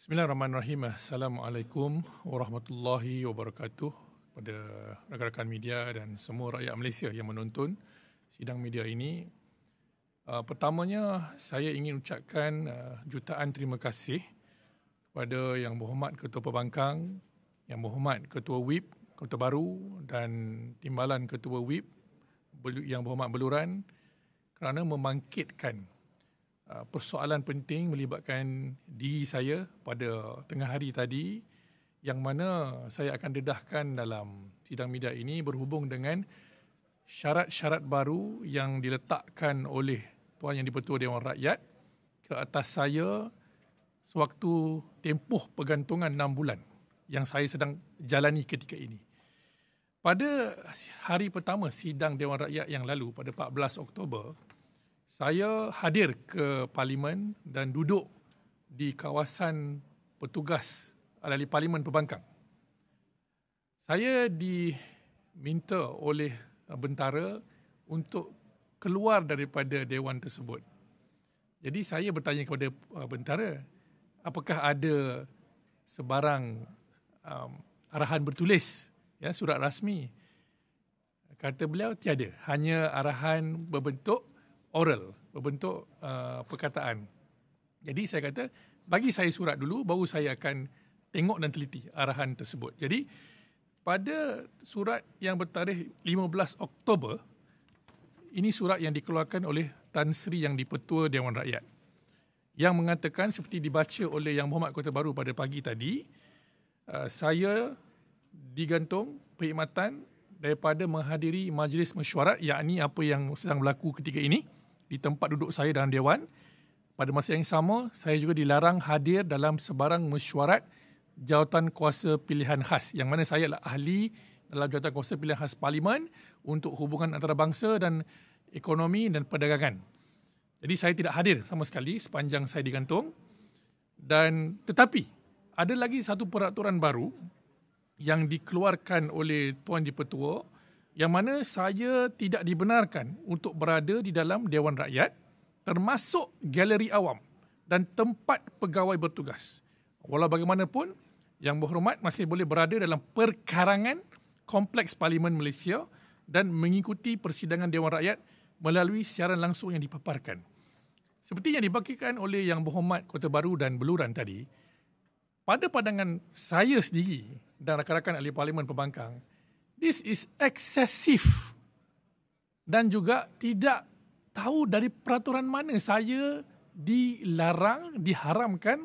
Bismillahirrahmanirrahim. Assalamualaikum warahmatullahi wabarakatuh kepada rakan-rakan media dan semua rakyat Malaysia yang menonton sidang media ini. Uh, pertamanya, saya ingin ucapkan uh, jutaan terima kasih kepada Yang Berhormat Ketua Pembangkang, Yang Berhormat Ketua WIP, Ketua Baru dan Timbalan Ketua WIP, Yang Berhormat Beluran kerana membangkitkan Uh, persoalan penting melibatkan diri saya pada tengah hari tadi yang mana saya akan dedahkan dalam sidang media ini berhubung dengan syarat-syarat baru yang diletakkan oleh Tuan Yang Dipertua Dewan Rakyat ke atas saya sewaktu tempoh pergantungan enam bulan yang saya sedang jalani ketika ini. Pada hari pertama sidang Dewan Rakyat yang lalu pada 14 Oktober, saya hadir ke parlimen dan duduk di kawasan petugas alali parlimen pembangkang. Saya diminta oleh bentara untuk keluar daripada dewan tersebut. Jadi saya bertanya kepada uh, bentara, apakah ada sebarang um, arahan bertulis, ya surat rasmi? Kata beliau tiada, hanya arahan berbentuk oral berbentuk uh, perkataan. Jadi saya kata bagi saya surat dulu baru saya akan tengok dan teliti arahan tersebut. Jadi pada surat yang bertarikh 15 Oktober ini surat yang dikeluarkan oleh Tan Sri yang dipetua Dewan Rakyat yang mengatakan seperti dibaca oleh Yang Muhammad Kota Baru pada pagi tadi uh, saya digantung perkhidmatan daripada menghadiri majlis mesyuarat yakni apa yang sedang berlaku ketika ini di tempat duduk saya dalam dewan. Pada masa yang sama, saya juga dilarang hadir dalam sebarang mesyuarat jawatan kuasa pilihan khas yang mana saya adalah ahli dalam jawatan kuasa pilihan khas parlimen untuk hubungan antarabangsa dan ekonomi dan perdagangan. Jadi saya tidak hadir sama sekali sepanjang saya digantung. Dan tetapi ada lagi satu peraturan baru yang dikeluarkan oleh Tuan Dipertua Pertua yang mana saya tidak dibenarkan untuk berada di dalam Dewan Rakyat termasuk galeri awam dan tempat pegawai bertugas. Walau bagaimanapun, Yang Berhormat masih boleh berada dalam perkarangan Kompleks Parlimen Malaysia dan mengikuti persidangan Dewan Rakyat melalui siaran langsung yang dipaparkan. Seperti yang dibagikan oleh Yang Berhormat Kota Baru dan Beluran tadi, pada pandangan saya sendiri dan rakan-rakan ahli Parlimen Pembangkang, This is excessive. Dan juga tidak tahu dari peraturan mana saya dilarang, diharamkan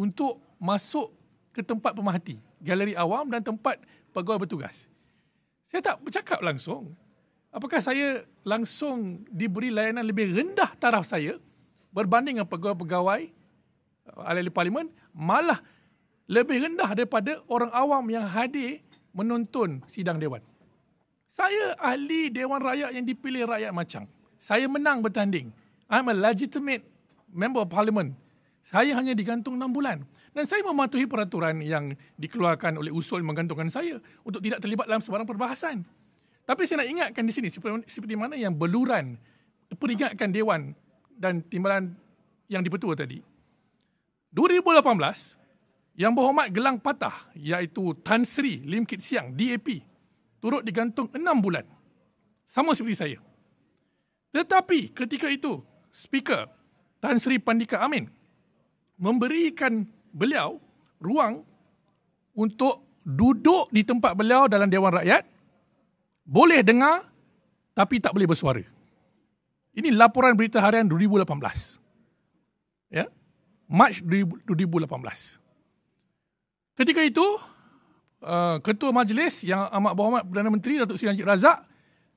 untuk masuk ke tempat pemahati, galeri awam dan tempat pegawai bertugas. Saya tak bercakap langsung. Apakah saya langsung diberi layanan lebih rendah taraf saya berbanding dengan pegawai-pegawai uh, ahli parlimen malah lebih rendah daripada orang awam yang hadir menonton sidang dewan. Saya ahli dewan rakyat yang dipilih rakyat macam. Saya menang bertanding. I'm a legitimate member of parliament. Saya hanya digantung 6 bulan. Dan saya mematuhi peraturan yang dikeluarkan oleh usul menggantungkan saya untuk tidak terlibat dalam sebarang perbahasan. Tapi saya nak ingatkan di sini seperti mana yang beluran peringatkan dewan dan timbalan yang dipertua tadi. 2018, yang berhormat gelang patah iaitu Tan Sri Lim Kit Siang DAP turut digantung enam bulan. Sama seperti saya. Tetapi ketika itu Speaker Tan Sri Pandika Amin memberikan beliau ruang untuk duduk di tempat beliau dalam Dewan Rakyat boleh dengar tapi tak boleh bersuara. Ini laporan berita harian 2018. Ya. March 2018. Ketika itu, uh, Ketua Majlis Yang Amat Berhormat Perdana Menteri Datuk Seri Najib Razak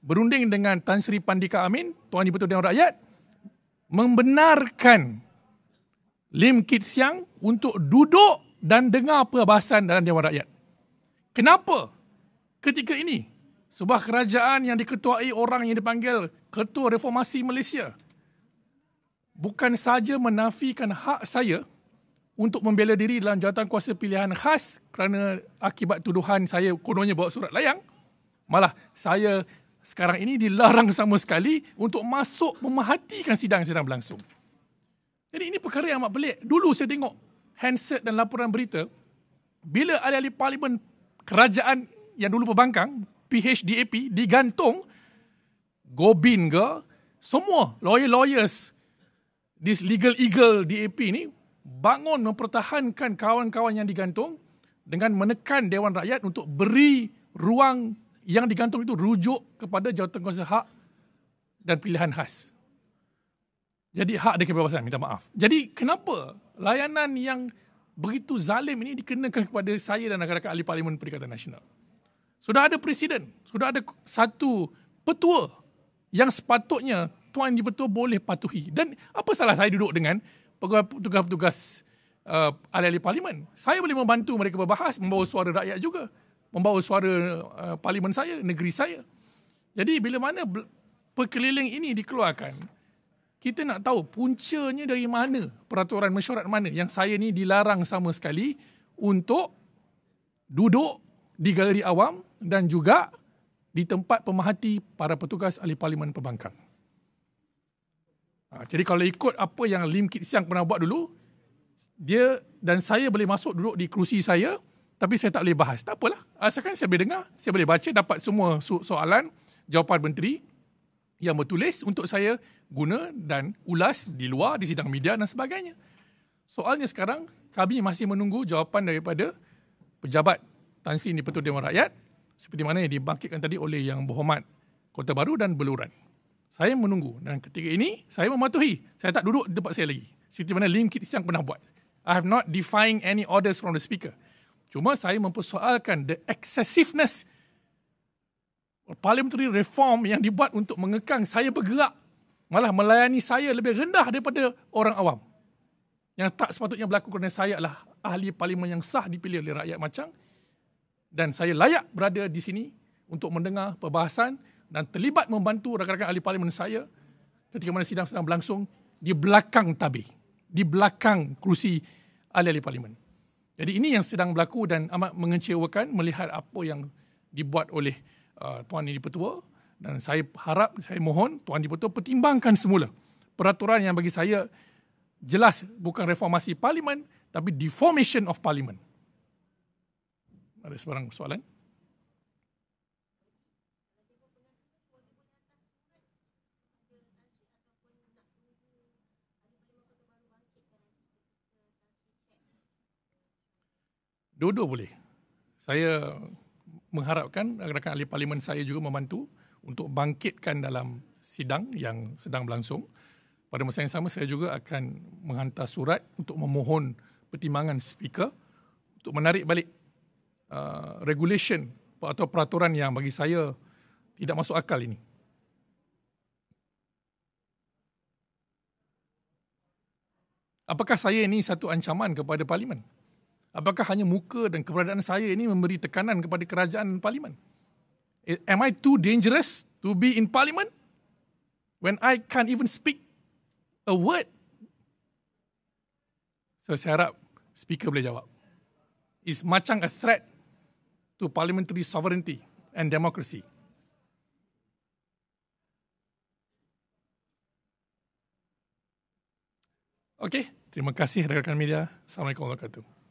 berunding dengan Tan Sri Pandika Amin, Tuan Jibutu Dewan Rakyat, membenarkan Lim Kit Siang untuk duduk dan dengar perbahasan dalam Dewan Rakyat. Kenapa ketika ini sebuah kerajaan yang diketuai orang yang dipanggil Ketua Reformasi Malaysia bukan saja menafikan hak saya untuk membela diri dalam jawatan kuasa pilihan khas kerana akibat tuduhan saya kononnya bawa surat layang. Malah saya sekarang ini dilarang sama sekali untuk masuk memahatikan sidang yang sedang berlangsung. Jadi ini perkara yang amat pelik. Dulu saya tengok handset dan laporan berita bila ahli-ahli parlimen kerajaan yang dulu pembangkang PHDAP digantung Gobin ke semua lawyer-lawyers this legal eagle DAP ni bangun mempertahankan kawan-kawan yang digantung dengan menekan Dewan Rakyat untuk beri ruang yang digantung itu rujuk kepada jawatan kuasa hak dan pilihan khas. Jadi hak dan kebebasan, minta maaf. Jadi kenapa layanan yang begitu zalim ini dikenakan kepada saya dan negara rakan ahli parlimen Perikatan Nasional? Sudah ada presiden, sudah ada satu petua yang sepatutnya Tuan di Petua boleh patuhi. Dan apa salah saya duduk dengan petugas-petugas uh, ahli-ahli parlimen. Saya boleh membantu mereka berbahas, membawa suara rakyat juga. Membawa suara uh, parlimen saya, negeri saya. Jadi bila mana perkeliling ini dikeluarkan, kita nak tahu puncanya dari mana, peraturan mesyuarat mana yang saya ni dilarang sama sekali untuk duduk di galeri awam dan juga di tempat pemahati para petugas ahli parlimen pembangkang. Ha, jadi kalau ikut apa yang Lim Kit Siang pernah buat dulu, dia dan saya boleh masuk duduk di kerusi saya tapi saya tak boleh bahas. Tak apalah. Asalkan saya boleh dengar, saya boleh baca, dapat semua so- soalan, jawapan menteri yang bertulis untuk saya guna dan ulas di luar, di sidang media dan sebagainya. Soalnya sekarang, kami masih menunggu jawapan daripada pejabat Tan Sri Ini Petua Dewan Rakyat seperti mana yang dibangkitkan tadi oleh Yang Berhormat Kota Baru dan Beluran saya menunggu dan ketika ini saya mematuhi saya tak duduk di tempat saya lagi seperti mana Lim Kit Siang pernah buat I have not defying any orders from the speaker cuma saya mempersoalkan the excessiveness parliamentary reform yang dibuat untuk mengekang saya bergerak malah melayani saya lebih rendah daripada orang awam yang tak sepatutnya berlaku kerana saya adalah ahli parlimen yang sah dipilih oleh rakyat macam dan saya layak berada di sini untuk mendengar perbahasan dan terlibat membantu rakan-rakan ahli parlimen saya ketika mana sidang sedang berlangsung di belakang tabi, di belakang kerusi ahli-ahli parlimen. Jadi ini yang sedang berlaku dan amat mengecewakan melihat apa yang dibuat oleh uh, Tuan Yang Dipertua dan saya harap, saya mohon Tuan Dipertua pertimbangkan semula peraturan yang bagi saya jelas bukan reformasi parlimen tapi deformation of parlimen. Ada sebarang soalan? Dua-dua boleh. Saya mengharapkan rakan-rakan ahli parlimen saya juga membantu untuk bangkitkan dalam sidang yang sedang berlangsung. Pada masa yang sama, saya juga akan menghantar surat untuk memohon pertimbangan speaker untuk menarik balik uh, regulation atau peraturan yang bagi saya tidak masuk akal ini. Apakah saya ini satu ancaman kepada parlimen? apakah hanya muka dan keberadaan saya ini memberi tekanan kepada kerajaan dan parlimen? Am I too dangerous to be in parliament when I can't even speak a word? So saya harap speaker boleh jawab. Is macam a threat to parliamentary sovereignty and democracy. Okay, terima kasih rakan media. Assalamualaikum warahmatullahi wabarakatuh.